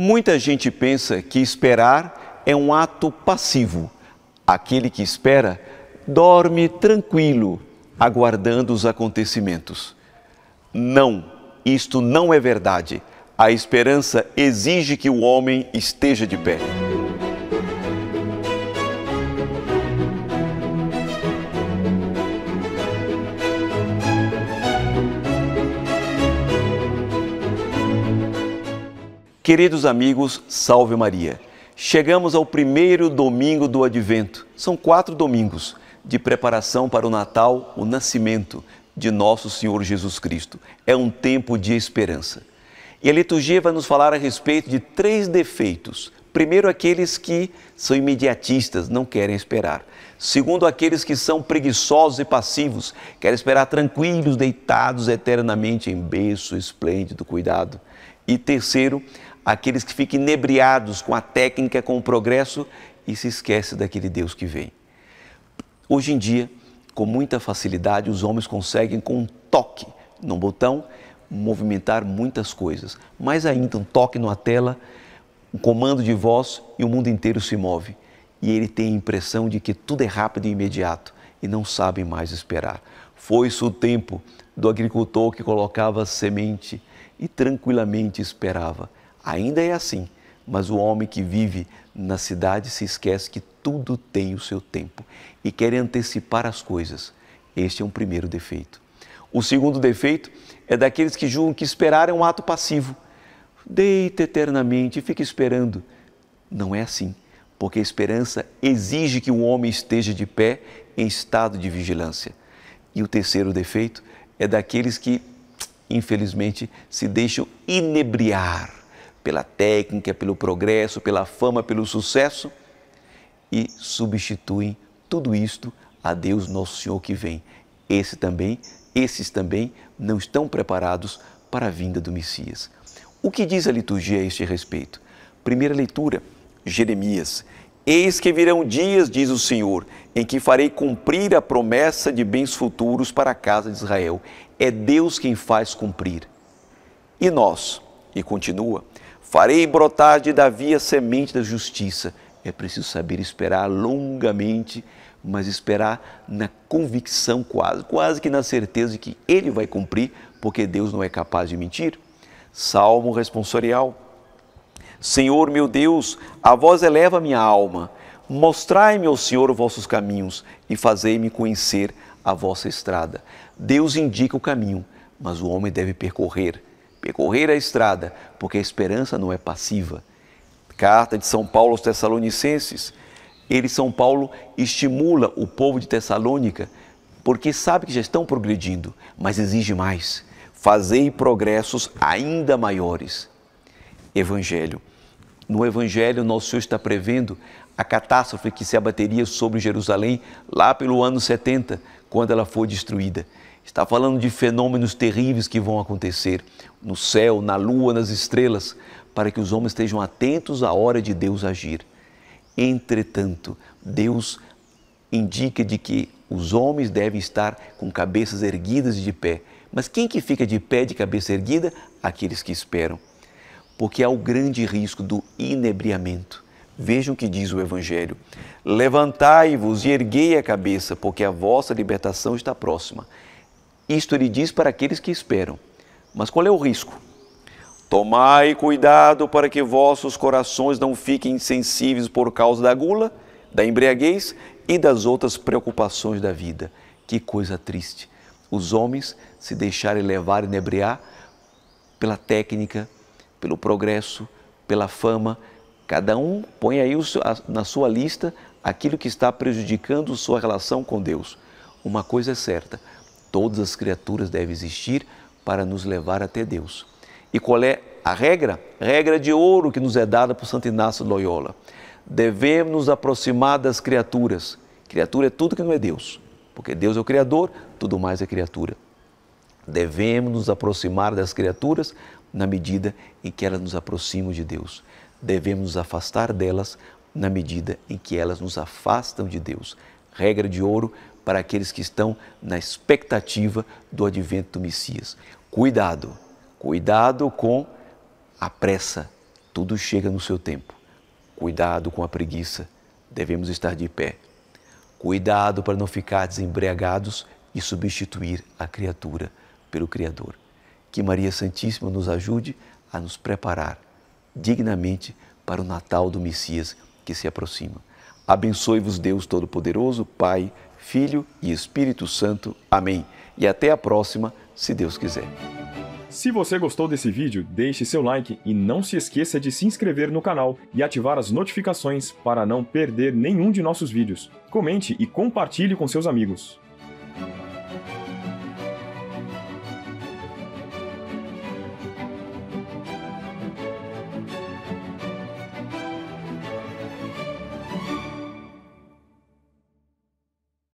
Muita gente pensa que esperar é um ato passivo. Aquele que espera dorme tranquilo, aguardando os acontecimentos. Não, isto não é verdade. A esperança exige que o homem esteja de pé. Queridos amigos, salve Maria. Chegamos ao primeiro domingo do advento. São quatro domingos de preparação para o Natal, o nascimento de nosso Senhor Jesus Cristo. É um tempo de esperança. E a liturgia vai nos falar a respeito de três defeitos. Primeiro, aqueles que são imediatistas, não querem esperar. Segundo, aqueles que são preguiçosos e passivos, querem esperar tranquilos, deitados eternamente em berço esplêndido, cuidado. E terceiro, aqueles que ficam inebriados com a técnica, com o progresso e se esquece daquele Deus que vem. Hoje em dia, com muita facilidade, os homens conseguem com um toque num botão movimentar muitas coisas, mas ainda um toque numa tela, um comando de voz e o mundo inteiro se move. E ele tem a impressão de que tudo é rápido e imediato e não sabe mais esperar. Foi-se o tempo do agricultor que colocava semente e tranquilamente esperava Ainda é assim, mas o homem que vive na cidade se esquece que tudo tem o seu tempo e quer antecipar as coisas. Este é um primeiro defeito. O segundo defeito é daqueles que julgam que esperar é um ato passivo. Deita eternamente e fica esperando. Não é assim, porque a esperança exige que o homem esteja de pé em estado de vigilância. E o terceiro defeito é daqueles que, infelizmente, se deixam inebriar pela técnica, pelo progresso, pela fama, pelo sucesso e substituem tudo isto a Deus nosso Senhor que vem. Esse também, esses também não estão preparados para a vinda do Messias. O que diz a liturgia a este respeito? Primeira leitura, Jeremias. Eis que virão dias, diz o Senhor, em que farei cumprir a promessa de bens futuros para a casa de Israel. É Deus quem faz cumprir. E nós, e continua, Farei brotar de Davi a semente da justiça. É preciso saber esperar longamente, mas esperar na convicção quase, quase que na certeza de que ele vai cumprir, porque Deus não é capaz de mentir. Salmo responsorial. Senhor meu Deus, a voz eleva minha alma. Mostrai-me, ó Senhor, vossos caminhos e fazei-me conhecer a vossa estrada. Deus indica o caminho, mas o homem deve percorrer percorrer a é estrada, porque a esperança não é passiva. Carta de São Paulo aos Tessalonicenses. Ele, São Paulo, estimula o povo de Tessalônica, porque sabe que já estão progredindo, mas exige mais. Fazei progressos ainda maiores. Evangelho. No Evangelho, nosso Senhor está prevendo a catástrofe que se abateria sobre Jerusalém lá pelo ano 70, quando ela foi destruída. Está falando de fenômenos terríveis que vão acontecer no céu, na lua, nas estrelas, para que os homens estejam atentos à hora de Deus agir. Entretanto, Deus indica de que os homens devem estar com cabeças erguidas e de pé. Mas quem que fica de pé de cabeça erguida? Aqueles que esperam. Porque há o grande risco do inebriamento. Vejam o que diz o Evangelho: Levantai-vos e erguei a cabeça, porque a vossa libertação está próxima. Isto ele diz para aqueles que esperam. Mas qual é o risco? Tomai cuidado para que vossos corações não fiquem insensíveis por causa da gula, da embriaguez e das outras preocupações da vida. Que coisa triste! Os homens se deixarem levar e inebriar pela técnica, pelo progresso, pela fama. Cada um põe aí na sua lista aquilo que está prejudicando sua relação com Deus. Uma coisa é certa: Todas as criaturas devem existir para nos levar até Deus. E qual é a regra? Regra de ouro que nos é dada por Santo Inácio de Loyola. Devemos nos aproximar das criaturas. Criatura é tudo que não é Deus, porque Deus é o Criador, tudo mais é criatura. Devemos nos aproximar das criaturas na medida em que elas nos aproximam de Deus. Devemos nos afastar delas na medida em que elas nos afastam de Deus. Regra de ouro para aqueles que estão na expectativa do advento do Messias. Cuidado, cuidado com a pressa, tudo chega no seu tempo. Cuidado com a preguiça, devemos estar de pé. Cuidado para não ficar desembriagados e substituir a criatura pelo Criador. Que Maria Santíssima nos ajude a nos preparar dignamente para o Natal do Messias que se aproxima. Abençoe-vos Deus Todo-Poderoso, Pai, Filho e Espírito Santo. Amém. E até a próxima, se Deus quiser. Se você gostou desse vídeo, deixe seu like e não se esqueça de se inscrever no canal e ativar as notificações para não perder nenhum de nossos vídeos. Comente e compartilhe com seus amigos.